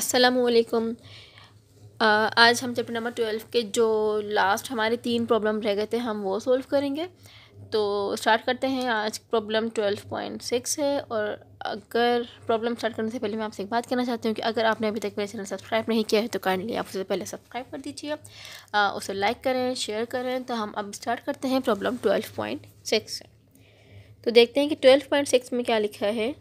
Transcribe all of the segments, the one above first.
असलकम uh, आज हम चैप्टर नंबर ट्वेल्व के जो लास्ट हमारे तीन प्रॉब्लम रह गए थे हम वो सॉल्व करेंगे तो स्टार्ट करते हैं आज प्रॉब्लम ट्वेल्व पॉइंट सिक्स है और अगर प्रॉब्लम स्टार्ट करने से पहले मैं आपसे एक बात कहना चाहती हूँ कि अगर आपने अभी तक मेरे चैनल सब्सक्राइब नहीं किया है तो काइंडली आप उसे पहले सब्सक्राइब कर दीजिए uh, उसे लाइक करें शेयर करें तो हम अब स्टार्ट करते हैं प्रॉब्लम ट्वेल्व पॉइंट सिक्स तो देखते हैं कि ट्वेल्व पॉइंट सिक्स में क्या लिखा है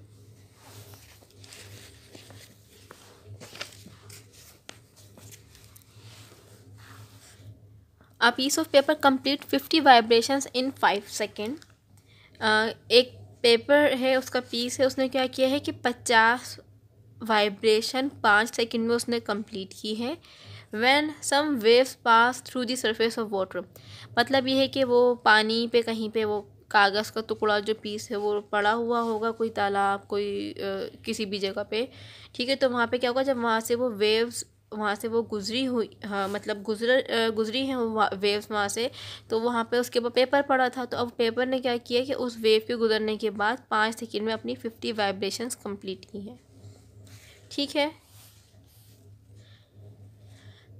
a piece of paper complete fifty vibrations in five second एक पेपर है उसका पीस है उसने क्या किया है कि पचास वाइब्रेशन पाँच सेकेंड में उसने कंप्लीट की है when some waves pass through the surface of water मतलब ये है कि वो पानी पे कहीं पे वो कागज़ का टुकड़ा जो पीस है वो पड़ा हुआ होगा कोई तालाब कोई आ, किसी भी जगह पे ठीक है तो वहाँ पे क्या होगा जब वहाँ से वो वेव्स वहाँ से वो गुजरी हुई हाँ मतलब गुजर गुजरी हैं वेव्स वहाँ से तो वहाँ पे उसके ऊपर पेपर पड़ा था तो अब पेपर ने क्या किया कि उस वेव के गुजरने के बाद पाँच सेकेंड में अपनी फिफ्टी वाइब्रेशंस कंप्लीट की हैं ठीक है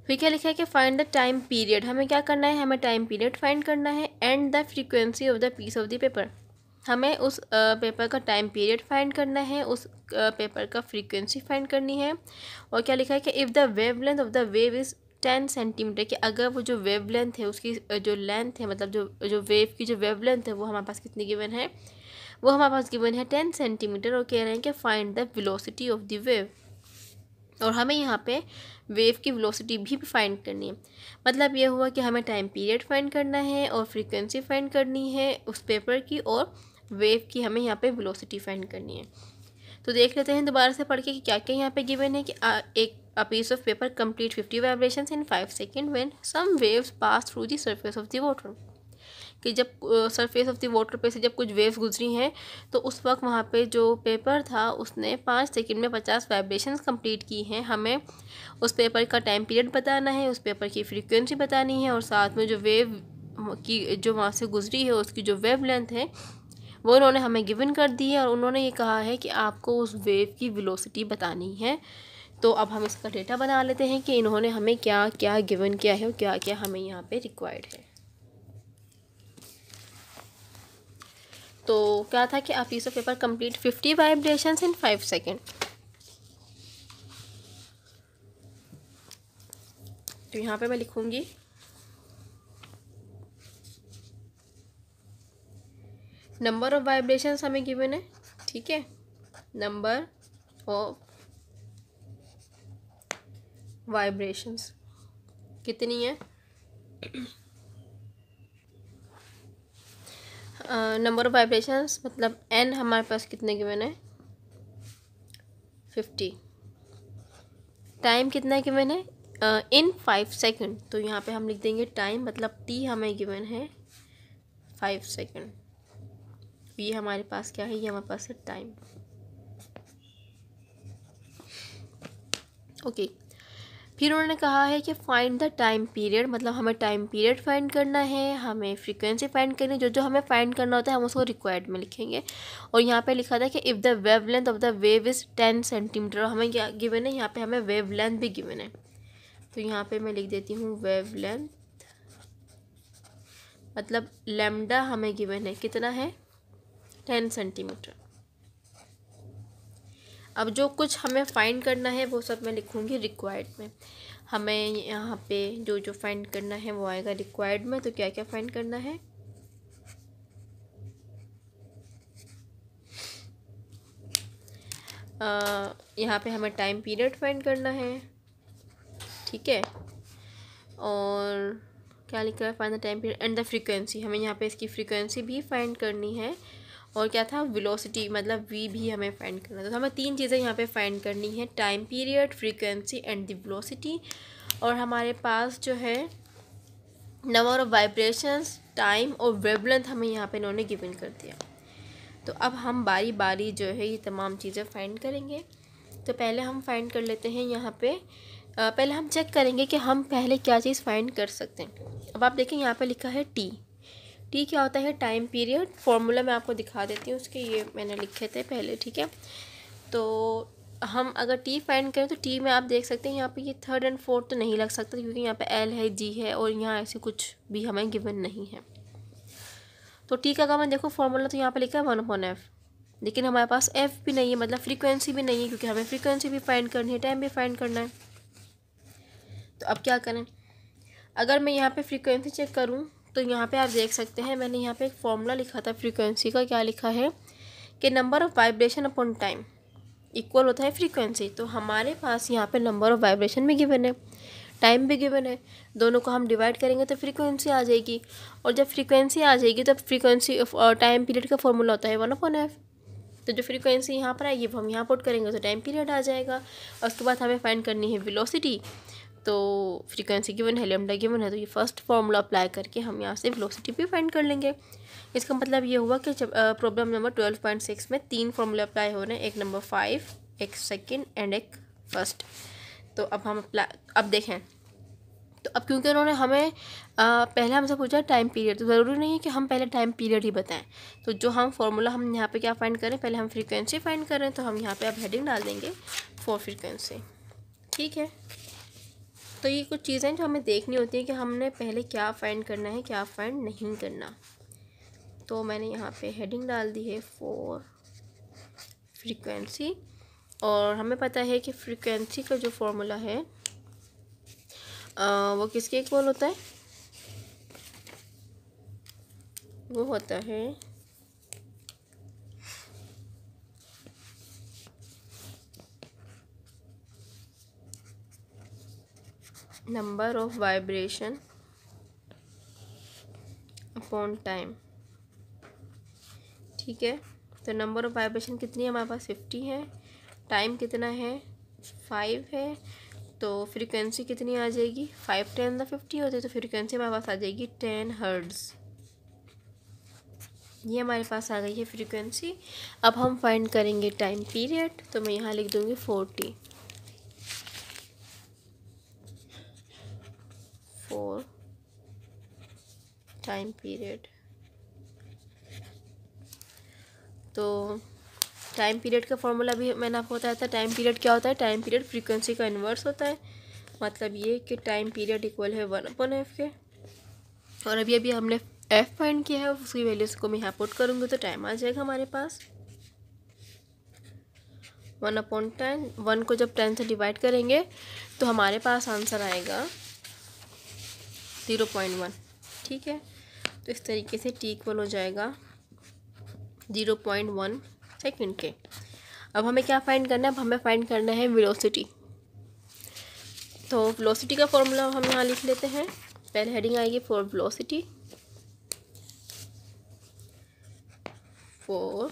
फिर क्या लिखा है कि फाइंड द टाइम पीरियड हमें क्या करना है हमें टाइम पीरियड फाइंड करना है and the frequency of the piece of the paper हमें उस पेपर का टाइम पीरियड फाइंड करना है उस पेपर का फ्रीक्वेंसी फाइंड करनी है और क्या लिखा है कि if the wavelength of the wave is ten centimeter कि अगर वो जो वेव लेंथ है उसकी जो लेंथ है मतलब जो जो वेव की जो वेव लेंथ है वो हमारे पास कितनी गिवन है वो हमारे पास गिवन है टेन सेंटीमीटर और कह रहे हैं कि find the velocity of the wave और हमें यहाँ पे वेव की वेलोसिटी भी फाइंड करनी है मतलब ये हुआ कि हमें टाइम पीरियड फाइंड करना है और फ्रीक्वेंसी फाइंड करनी है उस पेपर की और वेव की हमें यहाँ पे वेलोसिटी फाइंड करनी है तो देख लेते हैं दोबारा से पढ़ के कि क्या क्या यहाँ पे गिवन है कि आ, एक a piece of paper complete fifty vibration in five second when some waves pass through the surface of the water कि जब सरफेस ऑफ द वाटर पे से जब कुछ वेव्स गुजरी हैं तो उस वक्त वहाँ पे जो पेपर था उसने पाँच सेकंड में पचास वाइब्रेशन कंप्लीट की हैं हमें उस पेपर का टाइम पीरियड बताना है उस पेपर की फ्रीक्वेंसी बतानी है और साथ में जो वेव की जो वहाँ से गुजरी है उसकी जो वेव लेंथ है वो उन्होंने हमें गिवन कर दी है और उन्होंने ये कहा है कि आपको उस वेव की विलोसिटी बतानी है तो अब हम इसका डेटा बना लेते हैं कि इन्होंने हमें क्या क्या गिवन किया है और क्या क्या हमें यहाँ पे रिक्वायर्ड है तो क्या था कि आप piece of paper complete fifty vibration in five second तो यहाँ पे मैं लिखूँगी नंबर ऑफ वाइब्रेशन हमें गिवन है ठीक है नंबर ऑफ वाइब्रेशंस कितनी है नंबर ऑफ वाइब्रेशंस मतलब एन हमारे पास कितने गिवन है फिफ्टी टाइम कितना गिवन है इन फाइव सेकेंड तो यहाँ पे हम लिख देंगे टाइम मतलब टी हमें गिवन है फाइव सेकेंड ये हमारे पास क्या है ये हमारे पास है टाइम ओके फिर उन्होंने कहा है कि फाइंड द टाइम पीरियड मतलब हमें टाइम पीरियड फाइंड करना है हमें फ्रीक्वेंसी फाइंड करनी है जो जो हमें फाइंड करना होता है हम उसको रिक्वायर्ड में लिखेंगे और यहाँ पे लिखा था कि if the wavelength of the wave is ten centimeter हमें क्या गिवन है यहाँ पे हमें वेव लेंथ भी गिवन है तो यहाँ पर मैं लिख देती हूँ वेव लेंथ मतलब लेमडा हमें गिवन है कितना है टेन सेंटीमीटर अब जो कुछ हमें फाइंड करना है वो सब मैं लिखूँगी रिक्वायर्ड में हमें यहाँ पे जो जो फाइंड करना है वो आएगा रिक्वायर्ड में तो क्या क्या फाइंड करना है आ, यहाँ पे हमें टाइम पीरियड फाइंड करना है ठीक है और क्या लिख रहा है find the time period and the frequency हमें यहाँ पे इसकी फ्रीक्वेंसी भी फाइंड करनी है और क्या था विलोसिटी मतलब वी भी हमें फाइंड करना था तो हमें तीन चीज़ें यहाँ पे फाइंड करनी है time period frequency and the velocity और हमारे पास जो है नंबर ऑफ वाइब्रेशंस टाइम और वेबलेंथ हमें यहाँ पे इन्होंने गिवन कर दिया तो अब हम बारी बारी जो है ये तमाम चीज़ें फाइंड करेंगे तो पहले हम फाइंड कर लेते हैं यहाँ पर पहले हम चेक करेंगे कि हम पहले क्या चीज़ फाइंड कर सकते हैं अब आप देखें यहाँ पर लिखा है टी टी क्या होता है टाइम पीरियड फॉर्मूला मैं आपको दिखा देती हूँ उसके ये मैंने लिखे थे पहले ठीक है तो हम अगर टी फाइंड करें तो टी में आप देख सकते हैं यहाँ पे ये थर्ड एंड फोर्थ तो नहीं लग सकता क्योंकि यहाँ पे एल है जी है और यहाँ ऐसे कुछ भी हमें गिवन नहीं है तो टी का अगर मैं देखो फार्मूला तो यहाँ पे लिखा है वन अपॉन एफ लेकिन हमारे पास एफ भी नहीं है मतलब फ्रीक्वेंसी भी नहीं है क्योंकि हमें फ्रीक्वेंसी भी फाइंड करनी है टाइम भी फाइंड करना है तो अब क्या करें अगर मैं यहाँ पे फ्रीक्वेंसी चेक करूँ तो यहाँ पे आप देख सकते हैं मैंने यहाँ पे एक फॉर्मूला लिखा था फ्रीक्वेंसी का क्या लिखा है कि number of vibration upon time equal होता है फ्रीक्वेंसी तो हमारे पास यहाँ पे नंबर ऑफ़ वाइब्रेशन भी गिवन है टाइम भी गिवन है दोनों को हम डिवाइड करेंगे तो फ्रीक्वेंसी आ जाएगी और जब फ्रीक्वेंसी आ जाएगी तो फ्रीक्वेंसी टाइम पीरियड का फॉर्मूला होता है वन अपन एफ तो जो फ्रीक्वेंसी यहाँ पर आएगी वो हम यहाँ पुट करेंगे तो टाइम पीरियड आ जाएगा और उसके बाद हमें फाइंड करनी है विलोसिटी तो फ्रीक्वेंसी गिवन है लेमडा गिवन है तो ये फर्स्ट फार्मूला अप्लाई करके हम यहाँ से वेलोसिटी भी फाइंड कर लेंगे इसका मतलब ये हुआ कि जब problem number twelve point six में तीन फार्मूला अप्लाई हो रहे हैं एक नंबर फाइव एक सेकेंड एंड एक फर्स्ट तो अब हम अप्लाई अब देखें तो अब क्योंकि उन्होंने हमें आ, पहले हमसे पूछा टाइम पीरियड तो ज़रूरी नहीं है कि हम पहले टाइम पीरियड ही बताएं तो जो हम फॉर्मूला हम यहाँ पे क्या फाइंड करें पहले हम फ्रीक्वेंसी फाइंड करें तो हम यहाँ पे अब हेडिंग डाल देंगे फॉर फ्रीक्वेंसी ठीक है तो ये कुछ चीज़ें जो हमें देखनी होती हैं कि हमने पहले क्या फाइंड करना है क्या फाइंड नहीं करना तो मैंने यहाँ पे हेडिंग डाल दी है फोर फ्रीक्वेंसी और हमें पता है कि फ्रीक्वेंसी का जो फॉर्मूला है आ, वो किसके इक्वल होता है वो होता है number of vibration upon time ठीक है तो नंबर ऑफ वाइब्रेशन कितनी है हमारे पास फिफ्टी है टाइम कितना है फाइव है तो फ्रीक्वेंसी कितनी आ जाएगी फाइव टेन द फिफ्टी होती है तो फ्रीक्वेंसी हमारे पास आ जाएगी टेन हर्ड्स ये हमारे पास आ गई है फ्रीक्वेंसी अब हम फाइंड करेंगे टाइम पीरियड तो मैं यहाँ लिख दूँगी फोर्टी for टाइम पीरियड तो टाइम पीरियड का फॉर्मूला भी मैंने आपको बताया था टाइम पीरियड क्या होता है टाइम पीरियड फ्रीक्वेंसी का इन्वर्स होता है मतलब ये कि टाइम पीरियड इक्वल है वन अपन एफ के और अभी अभी हमने एफ फाइंड किया है उसकी वैल्यूज को मैं यहाँ पुट करूँगी तो टाइम आ जाएगा हमारे पास वन अपॉन टेन वन को जब टेन से डिवाइड करेंगे तो हमारे पास आंसर आएगा ज़ीरो पॉइंट वन ठीक है तो इस तरीके से टी इक्वल हो जाएगा ज़ीरो पॉइंट वन सेकेंड के अब हमें क्या फाइंड करना है अब हमें फाइंड करना है वेलोसिटी तो वेलोसिटी का फॉर्मूला हम यहाँ लिख लेते हैं पहले हेडिंग आएगी फॉर वेलोसिटी फॉर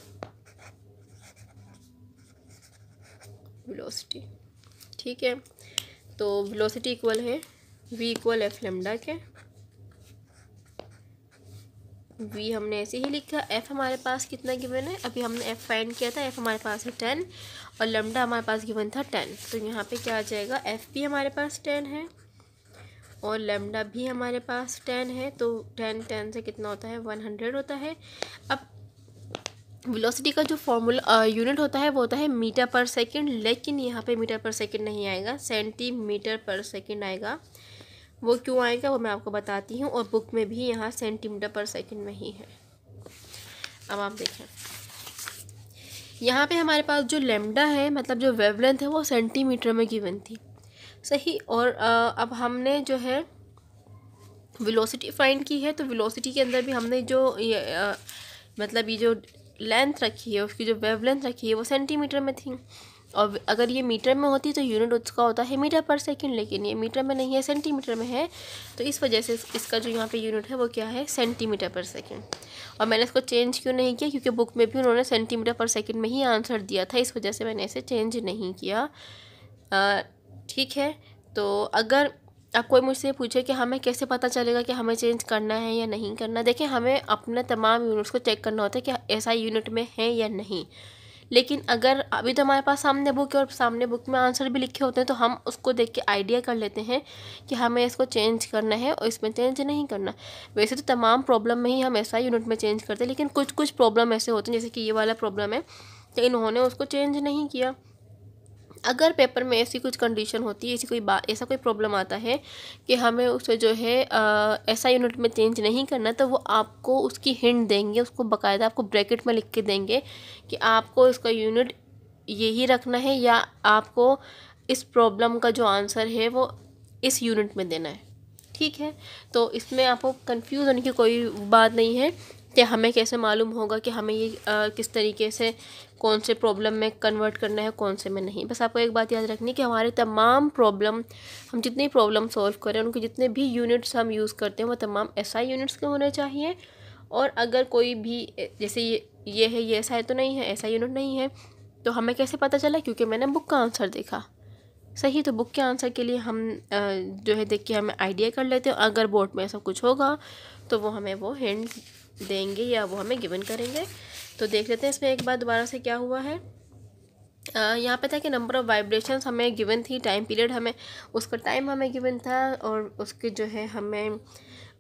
वेलोसिटी ठीक है तो वेलोसिटी इक्वल है वी इक्वल एफ लेमडा के वी हमने ऐसे ही लिखा एफ़ हमारे पास कितना गिवन है अभी हमने एफ़ फाइंड किया था एफ़ हमारे पास है टेन और लम्डा हमारे पास गिवन था टेन तो यहाँ पे क्या आ जाएगा एफ़ भी हमारे पास टेन है और लेमडा भी हमारे पास टेन है तो टेन टेन से कितना होता है वन हंड्रेड होता है अब वेलोसिटी का जो फॉर्मूला यूनिट होता है वो होता है मीटर पर सेकंड लेकिन यहाँ पे मीटर पर सेकंड नहीं आएगा सेंटीमीटर पर सेकंड आएगा वो क्यों आएगा वो मैं आपको बताती हूँ और बुक में भी यहाँ सेंटीमीटर पर सेकंड में ही है अब आप देखें यहाँ पे हमारे पास जो लेमडा है मतलब जो वेवलेंथ है वो सेंटीमीटर में गिवन थी सही और अब हमने जो है वेलोसिटी फाइंड की है तो वेलोसिटी के अंदर भी हमने जो ये आ, मतलब ये जो लेंथ रखी है उसकी जो वेवलेंथ रखी है वो सेंटीमीटर में थी और अगर ये मीटर में होती तो यूनिट उसका होता है मीटर पर सेकेंड लेकिन ये मीटर में नहीं है सेंटीमीटर में है तो इस वजह से इसका जो यहाँ पे यूनिट है वो क्या है सेंटीमीटर पर सेकेंड और मैंने इसको चेंज क्यों नहीं किया क्योंकि बुक में भी उन्होंने सेंटीमीटर पर सेकेंड में ही आंसर दिया था इस वजह से मैंने इसे चेंज नहीं किया ठीक है तो अगर अब कोई मुझसे पूछे कि हमें कैसे पता चलेगा कि हमें चेंज करना है या नहीं करना देखें हमें अपने तमाम यूनिट्स को चेक करना होता है कि ऐसा यूनिट में है या नहीं लेकिन अगर अभी तो हमारे पास सामने बुक है और सामने बुक में आंसर भी लिखे होते हैं तो हम उसको देख के आइडिया कर लेते हैं कि हमें इसको चेंज करना है और इसमें चेंज नहीं करना वैसे तो तमाम प्रॉब्लम में ही हम ऐसा यूनिट में चेंज करते हैं लेकिन कुछ कुछ प्रॉब्लम ऐसे होते हैं जैसे कि ये वाला प्रॉब्लम है तो इन्होंने उसको चेंज नहीं किया अगर पेपर में ऐसी कुछ कंडीशन होती है ऐसी कोई बात ऐसा कोई प्रॉब्लम आता है कि हमें उसे जो है ऐसा यूनिट में चेंज नहीं करना तो वो आपको उसकी हिंट देंगे उसको बकायदा आपको ब्रैकेट में लिख के देंगे कि आपको इसका यूनिट यही रखना है या आपको इस प्रॉब्लम का जो आंसर है वो इस यूनिट में देना है ठीक है तो इसमें आपको कंफ्यूज होने की कोई बात नहीं है कि हमें कैसे मालूम होगा कि हमें ये आ, किस तरीके से कौन से प्रॉब्लम में कन्वर्ट करना है कौन से में नहीं बस आपको एक बात याद रखनी कि हमारे तमाम प्रॉब्लम हम जितनी प्रॉब्लम सॉल्व करें उनके जितने भी यूनिट्स हम यूज़ करते हैं वो तमाम ऐसा यूनिट्स के होने चाहिए और अगर कोई भी जैसे ये ये है ये ऐसा है तो नहीं है ऐसा यूनिट नहीं है तो हमें कैसे पता चला क्योंकि मैंने बुक का आंसर देखा सही तो बुक के आंसर के लिए हम जो है देख के हमें आइडिया कर लेते हैं अगर बोर्ड में ऐसा कुछ होगा तो वो हमें वो हैंड देंगे या वो हमें गिवन करेंगे तो देख लेते हैं इसमें एक बार दोबारा से क्या हुआ है यहाँ पे था कि नंबर ऑफ़ वाइब्रेशंस हमें गिवन थी टाइम पीरियड हमें उसका टाइम हमें गिवन था और उसके जो है हमें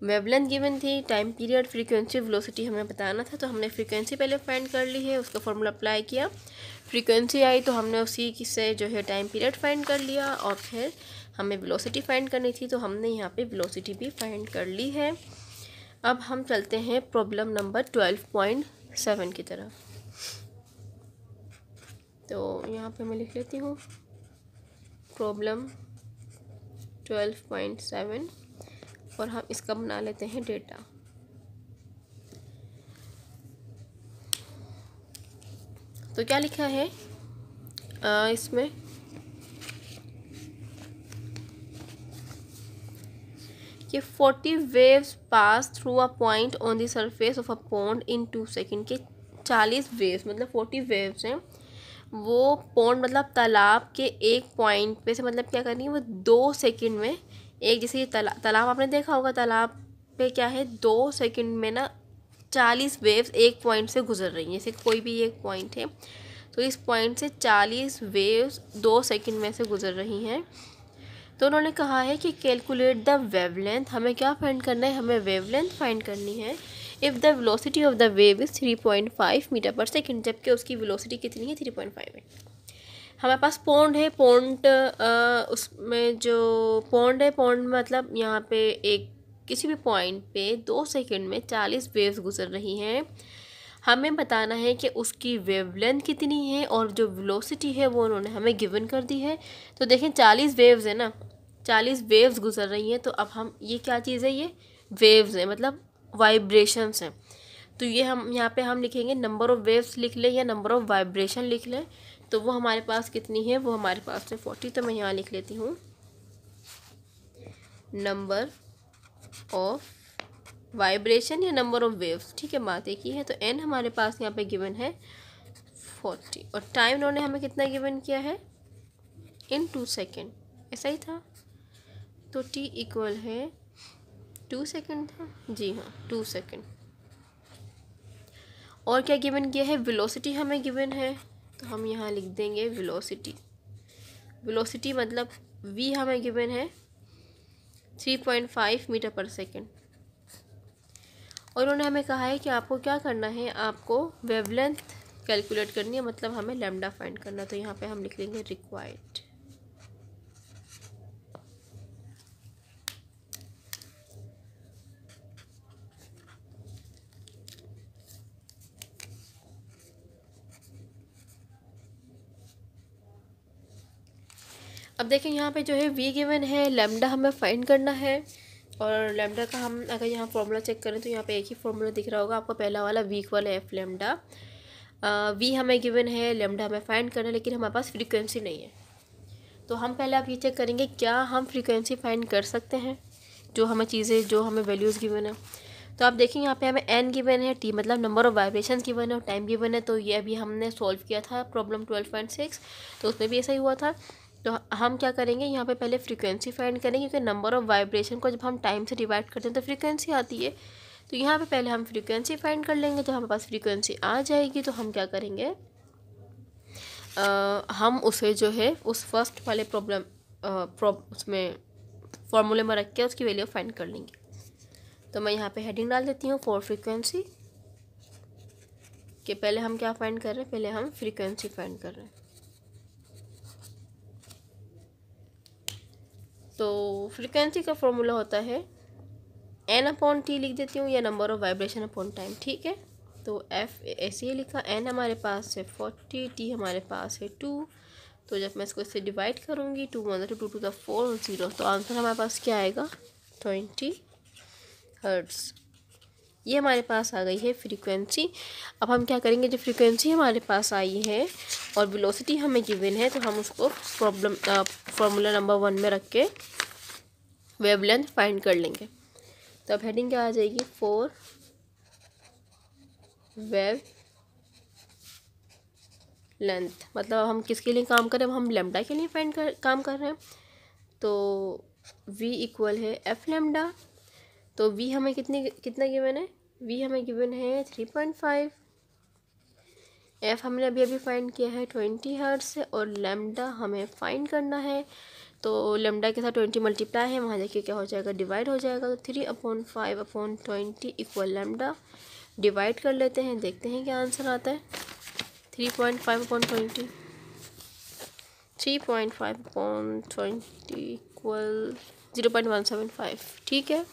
वेवलेंथ गिवन थी टाइम पीरियड फ्रीक्वेंसी वेलोसिटी हमें बताना था तो हमने फ्रीक्वेंसी पहले फाइंड कर ली है उसका फॉर्मूला अप्लाई किया फ्रीक्वेंसी आई तो हमने उसी की से जो है टाइम पीरियड फाइंड कर लिया और फिर हमें वेलोसिटी फाइंड करनी थी तो हमने यहाँ पे वेलोसिटी भी फाइंड कर ली है अब हम चलते हैं problem number twelve point seven की तरफ तो यहाँ पे मैं लिख लेती हूँ प्रॉब्लम ट्वेल्व पॉइंट सेवन और हम इसका बना लेते हैं डेटा तो क्या लिखा है आ, इसमें देखिए forty waves pass through a point on the surface of a pond in two second के चालीस वेव्स मतलब फोर्टी वेव्स हैं वो पॉन्ड मतलब तालाब के एक पॉइंट पे से मतलब क्या करनी है वो दो सेकेंड में एक जैसे ये ताला तालाब आपने देखा होगा तालाब पे क्या है दो सेकेंड में ना चालीस वेव्स एक पॉइंट से गुजर रही हैं जैसे कोई भी एक पॉइंट है तो इस पॉइंट से चालीस वेव्स दो सेकेंड में से गुजर रही हैं तो उन्होंने कहा है कि कैलकुलेट द वेवलेंथ हमें क्या फाइंड करना है हमें वेवलेंथ फाइंड करनी है if the velocity of the wave is three point five metre per second जबकि उसकी वेलोसिटी कितनी है थ्री पॉइंट फाइव है हमारे पास पौंड है पौंड उसमें जो पौंड है पौंड मतलब यहाँ पे एक किसी भी पॉइंट पे दो सेकेंड में चालीस वेव्स गुजर रही हैं हमें बताना है कि उसकी वेवलेंथ कितनी है और जो वेलोसिटी है वो उन्होंने हमें गिवन कर दी है तो देखें चालीस वेव्स है ना चालीस वेव्स गुजर रही हैं तो अब हम ये क्या चीज़ है ये वेव्स हैं मतलब वाइब्रेशंस हैं तो ये हम यहाँ पे हम लिखेंगे नंबर ऑफ़ वेव्स लिख लें या नंबर ऑफ़ वाइब्रेशन लिख लें तो वो हमारे पास कितनी है वो हमारे पास है फोर्टी तो मैं यहाँ लिख लेती हूँ नंबर ऑफ वाइब्रेशन या नंबर ऑफ वेव्स ठीक है बात एक ही है तो एन हमारे पास यहाँ पे गिवन है फोर्टी और टाइम उन्होंने हमें कितना गिवन किया है इन टू सेकेंड ऐसा ही था तो टी इक्वल है टू सेकंड था जी हाँ टू सेकंड और क्या गिवन किया है वेलोसिटी हमें गिवन है तो हम यहाँ लिख देंगे वेलोसिटी वेलोसिटी मतलब वी हमें गिवन है three point five metre per second और उन्होंने हमें कहा है कि आपको क्या करना है आपको वेवलेंथ कैलकुलेट करनी है मतलब हमें लेमडा फाइंड करना तो यहाँ पे हम लिख लेंगे रिक्वायर्ड अब देखें यहाँ पे जो है वी गिवन है लेमडा हमें फाइंड करना है और लेमडा का हम अगर यहाँ फार्मूला चेक करें तो यहाँ पे एक ही फार्मूला दिख रहा होगा आपको पहला वाला वीक वाला एफ लेमडा वी हमें गिवन है लेमडा हमें फाइंड करना है लेकिन हमारे पास फ्रीक्वेंसी नहीं है तो हम पहले आप ये चेक करेंगे क्या हम फ्रीक्वेंसी फाइंड कर सकते हैं जो हमें चीज़ें जो हमें वैल्यूज़ गिवन है तो आप देखें यहाँ पे हमें एन गिवन है टी मतलब नंबर ऑफ वाइब्रेशन गिवन है और टाइम गिवन है तो ये अभी हमने सॉल्व किया था प्रॉब्लम ट्वेल्व पॉइंट सिक्स तो उसमें भी ऐसा ही हुआ था तो हम क्या करेंगे यहाँ पे पहले फ्रीक्वेंसी फाइंड करेंगे क्योंकि नंबर ऑफ वाइब्रेशन को जब हम टाइम से डिवाइड करते हैं तो फ्रीक्वेंसी आती है तो यहाँ पे पहले हम फ्रीक्वेंसी फाइंड कर लेंगे जब हमारे पास फ्रीक्वेंसी आ जाएगी तो हम क्या करेंगे आ, हम उसे जो है उस फर्स्ट वाले प्रॉब्लम उसमें फॉर्मूले में रख के उसकी वैल्यू फाइंड कर लेंगे तो मैं यहाँ पर हेडिंग डाल देती हूँ फॉर फ्रिक्वेंसी कि पहले हम क्या फाइंड कर रहे हैं पहले हम फ्रीक्वेंसी फाइंड कर रहे हैं तो फ्रिक्वेंसी का फॉर्मूला होता है एन अपॉन टी लिख देती हूँ या number of vibration upon time ठीक है तो एफ ऐसे ही लिखा एन हमारे पास है फोर्टी टी हमारे पास है टू तो जब मैं इसको इससे डिवाइड करूँगी two one two two two the four zero तो आंसर हमारे पास क्या आएगा ट्वेंटी हर्ट्स ये हमारे पास आ गई है फ्रीक्वेंसी अब हम क्या करेंगे जो फ्रीक्वेंसी हमारे पास आई है और वेलोसिटी हमें गिवन है तो हम उसको प्रॉब्लम फॉर्मूला नंबर वन में रख के वेवलेंथ फाइंड कर लेंगे तो अब हेडिंग क्या आ जाएगी फोर वेव लेंथ मतलब हम किसके लिए काम करें हम लेमडा के लिए फाइंड कर काम कर रहे हैं तो v इक्वल है एफ लेमडा तो v हमें कितनी कितना गिवन है वी हमें गिवन है थ्री पॉइंट फाइव एफ हमने अभी अभी फाइंड किया है ट्वेंटी हर्ट से और लेमडा हमें फाइंड करना है तो लेमडा के साथ ट्वेंटी मल्टीप्लाई है वहाँ जाके क्या हो जाएगा डिवाइड हो जाएगा तो three upon five upon twenty equal lambda divide कर लेते हैं देखते हैं क्या आंसर आता है three point five upon twenty three point five upon twenty equal zero point one seven five ठीक है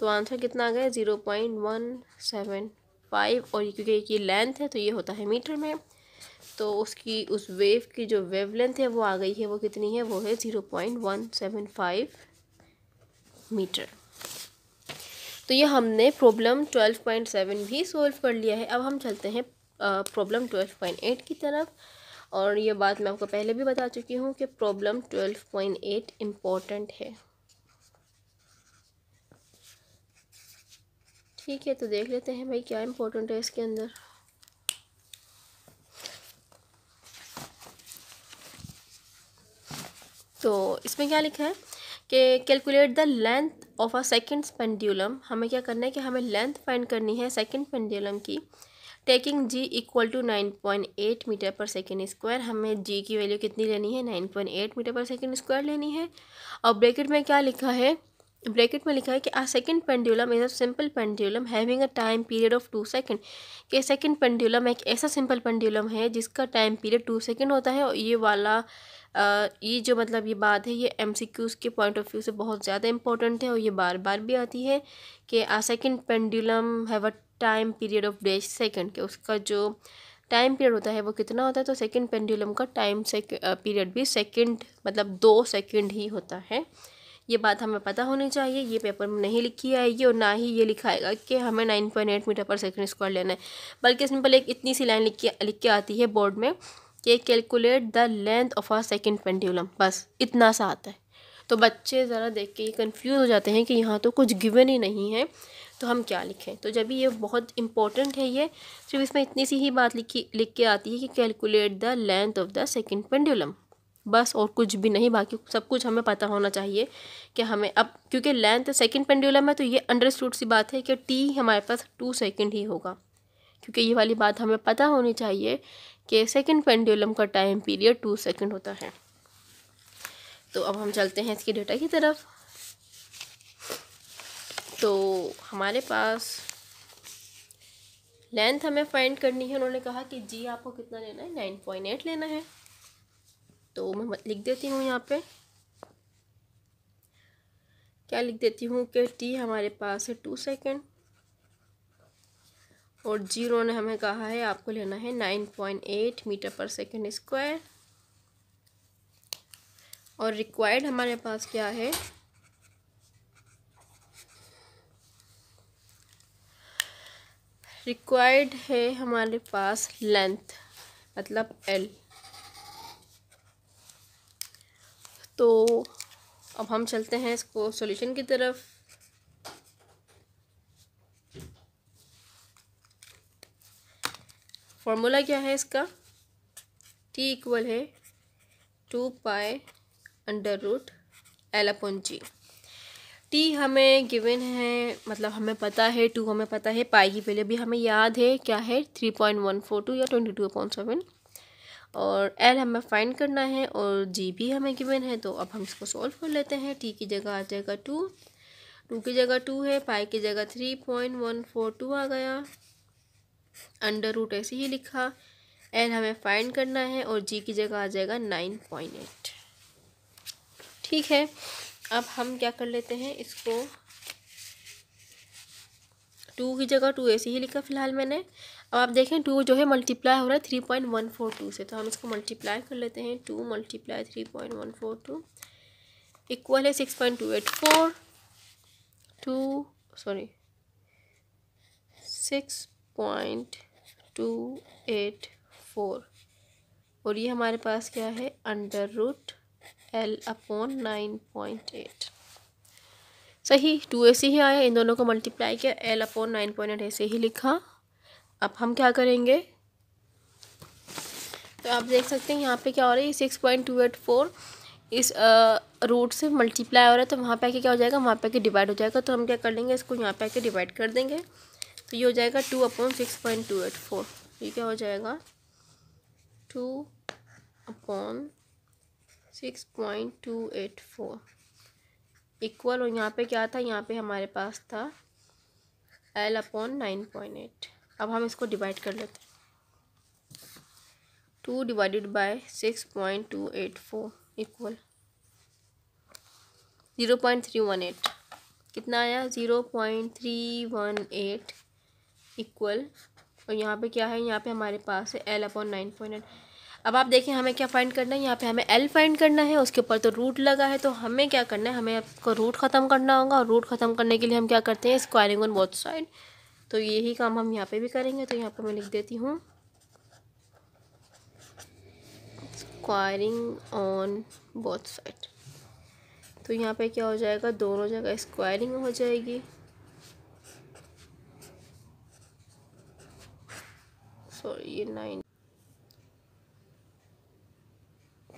तो आंसर कितना आ गया zero point one seven five और क्योंकि ये लेंथ है तो ये होता है मीटर में तो उसकी उस वेव की जो वेव लेंथ है वो आ गई है वो कितनी है वो है zero point one seven five metre तो ये हमने प्रॉब्लम ट्वेल्व पॉइंट सेवन भी सोल्व कर लिया है अब हम चलते हैं प्रॉब्लम ट्वेल्व पॉइंट एट की तरफ और ये बात मैं आपको पहले भी बता चुकी हूँ कि problem twelve point eight important है ठीक है तो देख लेते हैं भाई क्या इम्पोर्टेंट है इसके अंदर तो इसमें क्या लिखा है कि calculate the length of a second pendulum हमें क्या करना है कि हमें लेंथ फाइंड करनी है सेकंड पेंडुलम की taking G equal to nine point eight metre per second square हमें जी की वैल्यू कितनी लेनी है nine point eight metre per second square लेनी है और ब्रैकेट में क्या लिखा है ब्रैकेट में लिखा है कि a second pendulum is a simple pendulum having a time period of two second कि सेकेंड पेंडुलम एक ऐसा सिंपल पेंडुलम है जिसका टाइम पीरियड टू सेकेंड होता है और ये वाला ये जो मतलब ये बात है ये एम सी क्यूज़ के पॉइंट ऑफ व्यू से बहुत ज़्यादा इंपॉर्टेंट है और ये बार बार भी आती है कि a second pendulum have a time period of the second कि उसका जो टाइम पीरियड होता है वो कितना होता है तो सेकेंड पेंडुलम का टाइम पीरियड भी सेकेंड मतलब दो सेकेंड ही होता है ये बात हमें पता होनी चाहिए ये पेपर में नहीं लिखी आएगी और ना ही ये लिखाएगा कि हमें nine point eight metre per second square लेना है बल्कि सिंपल एक इतनी सी लाइन लिख के लिख के आती है बोर्ड में कि calculate the length of a second pendulum बस इतना सा आता है तो बच्चे ज़रा देख के ये कन्फ्यूज़ हो जाते हैं कि यहाँ तो कुछ गिवन ही नहीं है तो हम क्या लिखें तो जब ये बहुत इंपॉर्टेंट है ये सिर्फ इसमें इतनी सी ही बात लिखी लिख के आती है कि calculate the length of the second pendulum बस और कुछ भी नहीं बाकी सब कुछ हमें पता होना चाहिए कि हमें अब क्योंकि लेंथ सेकंड पेंडुलम है तो ये अंडरस्टूड सी बात है कि टी हमारे पास टू सेकंड ही होगा क्योंकि ये वाली बात हमें पता होनी चाहिए कि सेकंड पेंडुलम का टाइम पीरियड टू सेकंड होता है तो अब हम चलते हैं इसके डेटा की तरफ तो हमारे पास लेंथ हमें फाइंड करनी है उन्होंने कहा कि जी आपको कितना लेना है नाइन पॉइंट एट लेना है तो मैं लिख देती हूँ यहाँ पे क्या लिख देती हूँ कि टी हमारे पास है टू सेकेंड और जीरो ने हमें कहा है आपको लेना है nine point eight metre per second square और रिक्वायर्ड हमारे पास क्या है रिक्वायर्ड है हमारे पास लेंथ मतलब एल तो अब हम चलते हैं इसको सॉल्यूशन की तरफ फॉर्मूला क्या है इसका टी इक्वल है two pi under root L upon G T हमें गिवन है मतलब हमें पता है टू हमें पता है पाई की वैल्यू भी हमें याद है क्या है three point one four two या ट्वेंटी टू अपॉइंट सेवन और एल हमें फाइंड करना है और जी भी हमें गिवन है तो अब हम इसको सॉल्व कर लेते हैं टी की जगह आ जाएगा टू टू की जगह टू है पाई की जगह three point one four two आ गया अंडर रूट ऐसे ही लिखा एल हमें फाइंड करना है और जी की जगह आ जाएगा नाइन पॉइंट एट ठीक है अब हम क्या कर लेते हैं इसको टू की जगह टू ऐसे ही लिखा फ़िलहाल मैंने अब आप देखें टू जो है मल्टीप्लाई हो रहा है three point one four two से तो हम इसको मल्टीप्लाई कर लेते हैं two multiply three point one four two equal है six point two eight four two sorry six point two eight four और ये हमारे पास क्या है under root L upon nine point eight सही टू ऐसे ही आया इन दोनों को मल्टीप्लाई किया L upon nine point eight ऐसे ही लिखा अब हम क्या करेंगे तो आप देख सकते हैं यहाँ पे क्या हो रहा है six point two eight four इस रूट से मल्टीप्लाई हो रहा है तो वहाँ पे आके क्या हो जाएगा वहाँ पे आके डिवाइड हो जाएगा तो हम क्या कर लेंगे इसको यहाँ पे आके डिवाइड कर देंगे तो ये हो जाएगा two upon six point two eight four ये क्या हो जाएगा two upon six point two eight four equal और यहाँ पे क्या था यहाँ पे हमारे पास था L upon nine point eight अब हम इसको डिवाइड कर लेते हैं two divided by six point two eight four equal zero point three one eight कितना आया zero point three one eight equal और यहाँ पे क्या है यहाँ पे हमारे पास है L upon nine point eight अब आप देखें हमें क्या फाइंड करना है यहाँ पे हमें एल फाइंड करना है उसके ऊपर तो रूट लगा है तो हमें क्या करना है हमें आपको रूट ख़त्म करना होगा और रूट ख़त्म करने के लिए हम क्या करते हैं स्क्वायरिंग ऑन बोथ साइड तो यही काम हम यहाँ पे भी करेंगे तो यहाँ पे मैं लिख देती हूँ स्क्वायरिंग ऑन बोथ साइड तो यहाँ पे क्या हो जाएगा दोनों जगह स्क्वायरिंग हो जाएगी सॉरी ये नाइन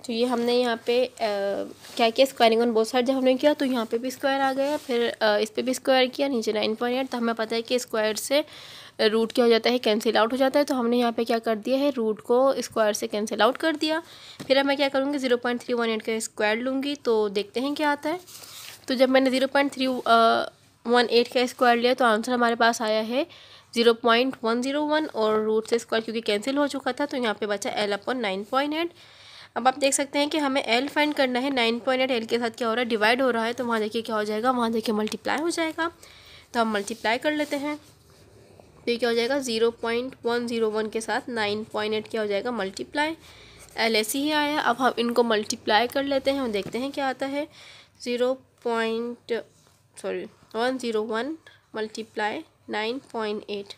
तो ये हमने यहाँ पे आ, क्या किया स्क्वायरिंग ऑन बोथ साइड जब हमने किया तो यहाँ पे भी स्क्वायर आ गया फिर आ, इस पर भी स्क्वायर किया नीचे नाइन पॉइंट एट तो हमें पता है कि स्क्वायर से रूट क्या हो जाता है कैंसिल आउट हो जाता है तो हमने यहाँ पे क्या कर दिया है रूट को स्क्वायर से कैंसिल आउट कर दिया फिर अब मैं क्या करूँगी zero point three one eight का स्क्वायर लूँगी तो देखते हैं क्या आता है तो जब मैंने zero point three one eight का स्क्वायर लिया तो आंसर हमारे पास आया है zero point one zero one और रूट से स्क्वायर क्योंकि कैंसिल हो चुका था तो यहाँ पे बचा L upon nine point eight अब आप देख सकते हैं कि हमें एल फाइंड करना है नाइन पॉइंट एट एल के साथ क्या हो रहा है डिवाइड हो रहा है तो वहाँ देखिए क्या हो जाएगा वहाँ देखिए मल्टीप्लाई हो जाएगा तो हम मल्टीप्लाई कर लेते हैं तो ये क्या हो जाएगा zero point one zero one के साथ नाइन पॉइंट एट क्या हो जाएगा मल्टीप्लाई एल ऐसी ही आया अब हम इनको मल्टीप्लाई कर लेते हैं और देखते हैं क्या आता है zero point sorry one zero one multiply nine point eight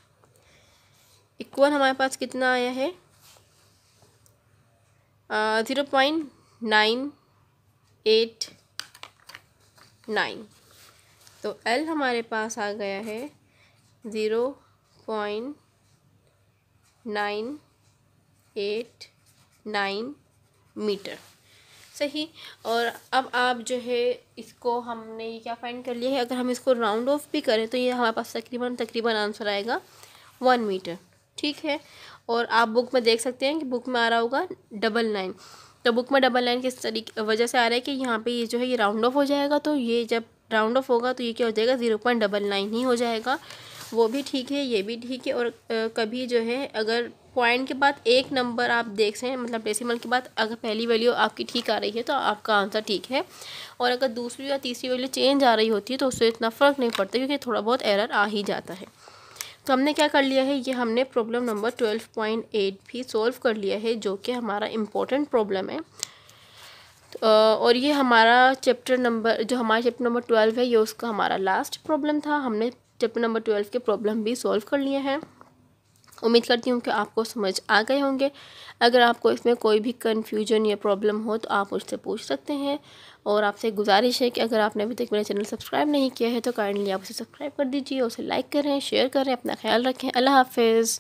equal हमारे पास कितना आया है zero point nine eight nine तो एल हमारे पास आ गया है zero point nine eight nine metre सही और अब आप जो है इसको हमने ये क्या फाइंड कर लिया है अगर हम इसको राउंड ऑफ भी करें तो ये हमारे पास तकरीबन तकरीबन आंसर आएगा वन मीटर ठीक है और आप बुक में देख सकते हैं कि बुक में आ रहा होगा डबल नाइन तो बुक में डबल नाइन किस तरीके वजह से आ रहा है कि यहाँ पे ये जो है ये राउंड ऑफ हो जाएगा तो ये जब राउंड ऑफ होगा तो ये क्या हो जाएगा ज़ीरो पॉइंट डबल नाइन ही हो जाएगा वो भी ठीक है ये भी ठीक है और कभी जो है अगर पॉइंट के बाद एक नंबर आप देख सकें मतलब डेसिमल के बाद अगर पहली वैल्यू आपकी ठीक आ रही है तो आपका आंसर ठीक है और अगर दूसरी या तीसरी वैल्यू चेंज आ रही होती है तो उससे इतना फ़र्क नहीं पड़ता क्योंकि थोड़ा बहुत एरर आ ही जाता है तो हमने क्या कर लिया है ये हमने problem number twelve point eight भी सॉल्व कर लिया है जो कि हमारा इम्पोर्टेंट प्रॉब्लम है तो, और ये हमारा चैप्टर नंबर जो हमारा चैप्टर नंबर ट्वेल्व है ये उसका हमारा लास्ट प्रॉब्लम था हमने चैप्टर नंबर ट्वेल्व के प्रॉब्लम भी सॉल्व कर लिए हैं उम्मीद करती हूँ कि आपको समझ आ गए होंगे अगर आपको इसमें कोई भी कन्फ्यूजन या प्रॉब्लम हो तो आप मुझसे पूछ सकते हैं और आपसे गुजारिश है कि अगर आपने अभी तक मेरा चैनल सब्सक्राइब नहीं किया है तो काइंडली आप उसे सब्सक्राइब कर दीजिए उसे लाइक करें शेयर करें अपना ख्याल रखें अल्लाह हाफिज़